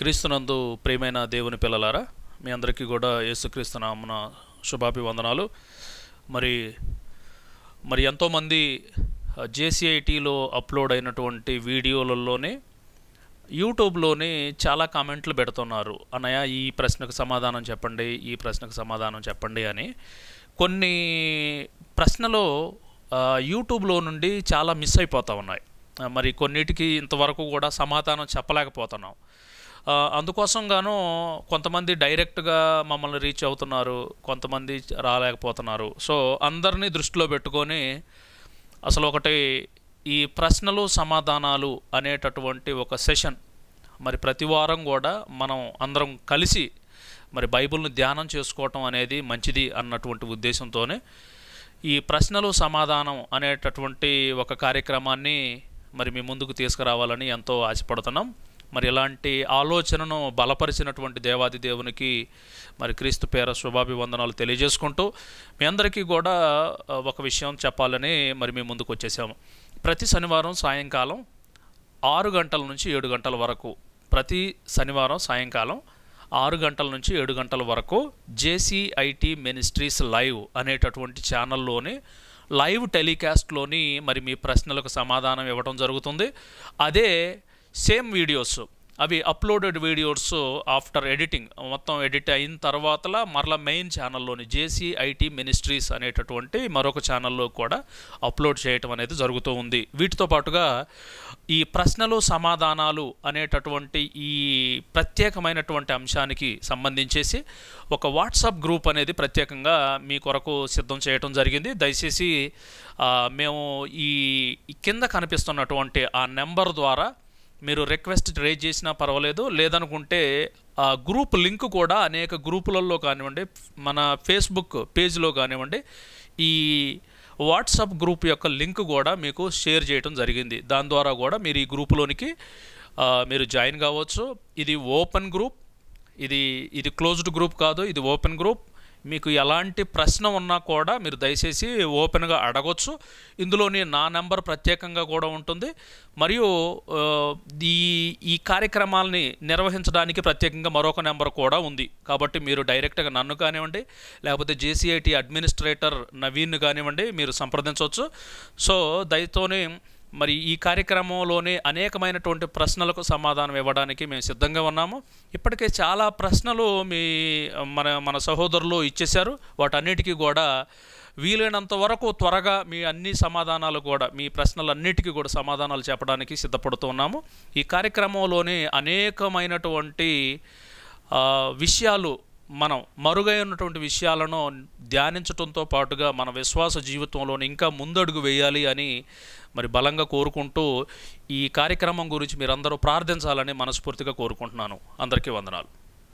క్రీస్తునందు ప్రియమైన దేవుని పిల్లలారా మీ అందరికీ కూడా యేసుక్రీస్తు నామన శుభాభివందనాలు మరి మరి ఎంతోమంది జేసీఐటీలో అప్లోడ్ అయినటువంటి వీడియోలలోనే యూట్యూబ్లోనే చాలా కామెంట్లు పెడుతున్నారు అన్నయ్య ఈ ప్రశ్నకు సమాధానం చెప్పండి ఈ ప్రశ్నకు సమాధానం చెప్పండి అని కొన్ని ప్రశ్నలో యూట్యూబ్లో నుండి చాలా మిస్ అయిపోతూ ఉన్నాయి మరి కొన్నిటికి ఇంతవరకు కూడా సమాధానం చెప్పలేకపోతున్నాం అందుకోసం గాను కొంతమంది డైరెక్ట్గా మమ్మల్ని రీచ్ అవుతున్నారు కొంతమంది రాలేకపోతున్నారు సో అందరినీ దృష్టిలో పెట్టుకొని అసలు ఒకటి ఈ ప్రశ్నలు సమాధానాలు అనేటటువంటి ఒక సెషన్ మరి ప్రతి వారం కూడా మనం అందరం కలిసి మరి బైబుల్ని ధ్యానం చేసుకోవటం అనేది మంచిది అన్నటువంటి ఉద్దేశంతోనే ఈ ప్రశ్నలు సమాధానం అనేటటువంటి ఒక కార్యక్రమాన్ని మరి మీ ముందుకు తీసుకురావాలని ఎంతో ఆశపడుతున్నాం మరి ఇలాంటి ఆలోచనను బలపరిచినటువంటి దేవాది దేవునికి మరి క్రీస్తు పేర శుభాభివందనాలు తెలియజేసుకుంటూ మీ అందరికీ కూడా ఒక విషయం చెప్పాలని మరి మీ ముందుకు వచ్చేసాము ప్రతి శనివారం సాయంకాలం ఆరు గంటల నుంచి ఏడు గంటల వరకు ప్రతి శనివారం సాయంకాలం ఆరు గంటల నుంచి ఏడు గంటల వరకు జేసీఐటి మినిస్ట్రీస్ లైవ్ అనేటటువంటి ఛానల్లోని లైవ్ టెలికాస్ట్లోని మరి మీ ప్రశ్నలకు సమాధానం ఇవ్వడం జరుగుతుంది అదే సేమ్ వీడియోస్ అవి అప్లోడెడ్ వీడియోస్ ఆఫ్టర్ ఎడిటింగ్ మొత్తం ఎడిట్ అయిన తర్వాతలా మరలా మెయిన్ ఛానల్లోని జేసీ ఐటీ మినిస్ట్రీస్ అనేటటువంటి మరొక ఛానల్లో కూడా అప్లోడ్ చేయటం అనేది జరుగుతూ ఉంది వీటితో పాటుగా ఈ ప్రశ్నలు సమాధానాలు అనేటటువంటి ఈ ప్రత్యేకమైనటువంటి అంశానికి సంబంధించేసి ఒక వాట్సాప్ గ్రూప్ అనేది ప్రత్యేకంగా మీ కొరకు సిద్ధం చేయటం జరిగింది దయచేసి మేము ఈ కింద కనిపిస్తున్నటువంటి ఆ నెంబర్ ద్వారా మీరు రిక్వెస్ట్ రేజ్ చేసినా పర్వాలేదు లేదనుకుంటే ఆ గ్రూప్ లింక్ కూడా అనేక గ్రూపులలో కానివ్వండి మన ఫేస్బుక్ పేజ్లో కానివ్వండి ఈ వాట్సాప్ గ్రూప్ యొక్క లింక్ కూడా మీకు షేర్ చేయడం జరిగింది దాని ద్వారా కూడా మీరు ఈ గ్రూపులోనికి మీరు జాయిన్ కావచ్చు ఇది ఓపెన్ గ్రూప్ ఇది ఇది క్లోజ్డ్ గ్రూప్ కాదు ఇది ఓపెన్ గ్రూప్ మీకు ఎలాంటి ప్రశ్న ఉన్నా కూడా మీరు దయచేసి ఓపెన్గా అడగొచ్చు ఇందులోని నా నెంబర్ ప్రత్యేకంగా కూడా ఉంటుంది మరియు ఈ ఈ కార్యక్రమాలని నిర్వహించడానికి ప్రత్యేకంగా మరొక నెంబర్ కూడా ఉంది కాబట్టి మీరు డైరెక్ట్గా నన్ను కానివ్వండి లేకపోతే జేసీఐటీ అడ్మినిస్ట్రేటర్ నవీన్ కానివ్వండి మీరు సంప్రదించవచ్చు సో దయతోనే మరి ఈ కార్యక్రమంలోనే అనేకమైనటువంటి ప్రశ్నలకు సమాధానం ఇవ్వడానికి మేము సిద్ధంగా ఉన్నాము ఇప్పటికే చాలా ప్రశ్నలు మీ మన మన సహోదరులు ఇచ్చేశారు వాటన్నిటికీ కూడా వీలైనంత వరకు త్వరగా మీ అన్ని సమాధానాలు కూడా మీ ప్రశ్నలన్నిటికీ కూడా సమాధానాలు చెప్పడానికి సిద్ధపడుతున్నాము ఈ కార్యక్రమంలోనే అనేకమైనటువంటి విషయాలు మనం మరుగైనటువంటి విషయాలను ధ్యానించటంతో పాటుగా మన విశ్వాస జీవితంలోని ఇంకా ముందడుగు వేయాలి అని మరి బలంగా కోరుకుంటూ ఈ కార్యక్రమం గురించి మీరందరూ ప్రార్థించాలని మనస్ఫూర్తిగా కోరుకుంటున్నాను అందరికీ వందనాలు